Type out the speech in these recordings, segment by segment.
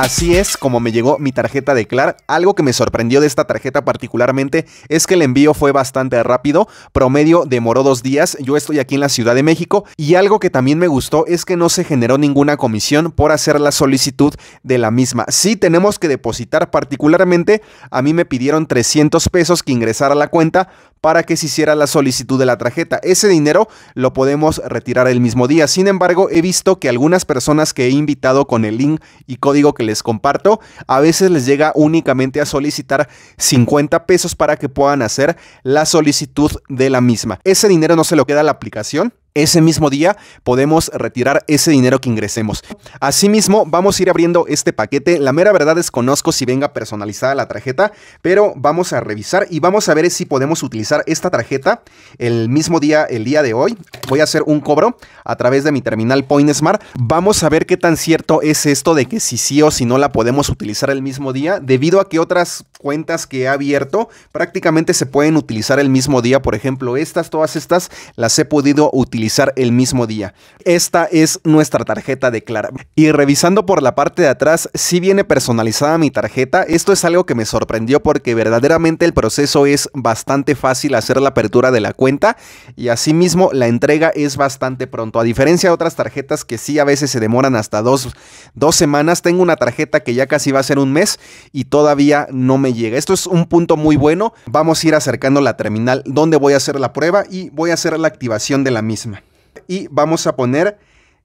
Así es como me llegó mi tarjeta de Clar. Algo que me sorprendió de esta tarjeta particularmente es que el envío fue bastante rápido, promedio demoró dos días, yo estoy aquí en la Ciudad de México y algo que también me gustó es que no se generó ninguna comisión por hacer la solicitud de la misma. Sí tenemos que depositar particularmente, a mí me pidieron 300 pesos que ingresara a la cuenta, para que se hiciera la solicitud de la tarjeta. Ese dinero lo podemos retirar el mismo día. Sin embargo, he visto que algunas personas que he invitado con el link y código que les comparto, a veces les llega únicamente a solicitar 50 pesos para que puedan hacer la solicitud de la misma. Ese dinero no se lo queda a la aplicación, ese mismo día podemos retirar ese dinero que ingresemos. Asimismo, vamos a ir abriendo este paquete. La mera verdad es conozco si venga personalizada la tarjeta, pero vamos a revisar y vamos a ver si podemos utilizar esta tarjeta el mismo día, el día de hoy. Voy a hacer un cobro a través de mi terminal Point Smart. Vamos a ver qué tan cierto es esto de que si sí o si no la podemos utilizar el mismo día, debido a que otras cuentas que he abierto prácticamente se pueden utilizar el mismo día. Por ejemplo, estas, todas estas las he podido utilizar el mismo día. Esta es nuestra tarjeta de Clara. Y revisando por la parte de atrás, si viene personalizada mi tarjeta. Esto es algo que me sorprendió porque verdaderamente el proceso es bastante fácil hacer la apertura de la cuenta y asimismo la entrega es bastante pronto. A diferencia de otras tarjetas que sí a veces se demoran hasta dos, dos semanas, tengo una tarjeta que ya casi va a ser un mes y todavía no me llega. Esto es un punto muy bueno. Vamos a ir acercando la terminal donde voy a hacer la prueba y voy a hacer la activación de la misma y vamos a poner,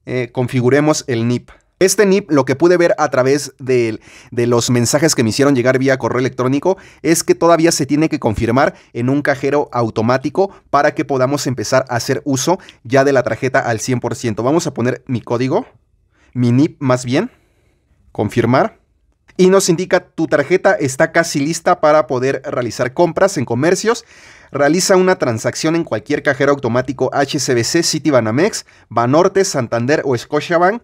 eh, configuremos el NIP. Este NIP, lo que pude ver a través de, de, los mensajes que me hicieron llegar vía correo electrónico, es que todavía se tiene que confirmar en un cajero automático para que podamos empezar a hacer uso ya de la tarjeta al 100%. Vamos a poner mi código, mi NIP más bien, confirmar. Y nos indica tu tarjeta está casi lista para poder realizar compras en comercios realiza una transacción en cualquier cajero automático HSBC, Citibanamex, Banorte, Santander o Scotiabank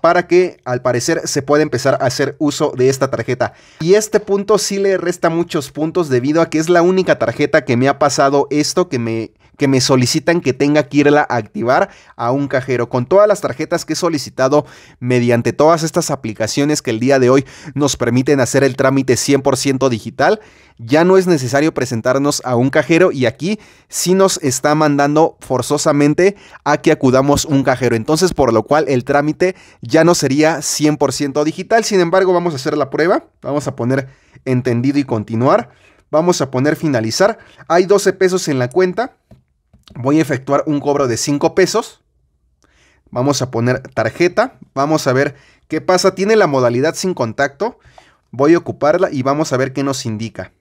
para que al parecer se pueda empezar a hacer uso de esta tarjeta. Y este punto sí le resta muchos puntos debido a que es la única tarjeta que me ha pasado esto que me que me solicitan que tenga que irla a activar a un cajero. Con todas las tarjetas que he solicitado mediante todas estas aplicaciones que el día de hoy nos permiten hacer el trámite 100% digital, ya no es necesario presentarnos a un cajero y aquí sí nos está mandando forzosamente a que acudamos un cajero. Entonces, por lo cual el trámite ya no sería 100% digital. Sin embargo, vamos a hacer la prueba. Vamos a poner entendido y continuar. Vamos a poner finalizar. Hay 12 pesos en la cuenta voy a efectuar un cobro de 5 pesos. Vamos a poner tarjeta. Vamos a ver qué pasa. Tiene la modalidad sin contacto. Voy a ocuparla y vamos a ver qué nos indica.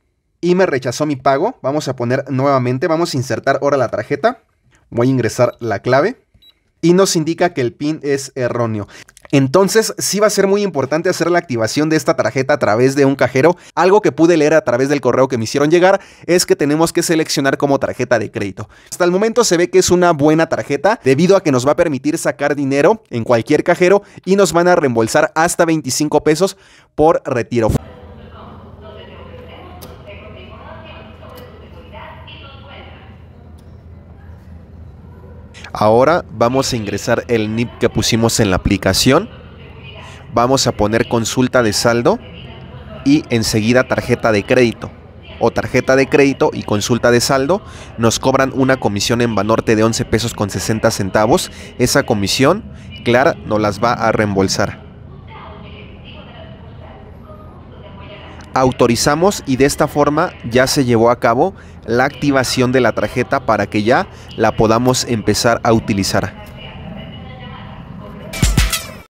Y me rechazó mi pago. Vamos a poner nuevamente. Vamos a insertar ahora la tarjeta. Voy a ingresar la clave. Y nos indica que el PIN es erróneo. Entonces sí va a ser muy importante hacer la activación de esta tarjeta a través de un cajero. Algo que pude leer a través del correo que me hicieron llegar es que tenemos que seleccionar como tarjeta de crédito. Hasta el momento se ve que es una buena tarjeta debido a que nos va a permitir sacar dinero en cualquier cajero y nos van a reembolsar hasta 25 pesos por retiro. Ahora vamos a ingresar el NIP que pusimos en la aplicación. Vamos a poner consulta de saldo y enseguida tarjeta de crédito. O tarjeta de crédito y consulta de saldo nos cobran una comisión en Banorte de 11 pesos con 60 centavos. Esa comisión, Clara, nos las va a reembolsar. autorizamos y de esta forma ya se llevó a cabo la activación de la tarjeta para que ya la podamos empezar a utilizar.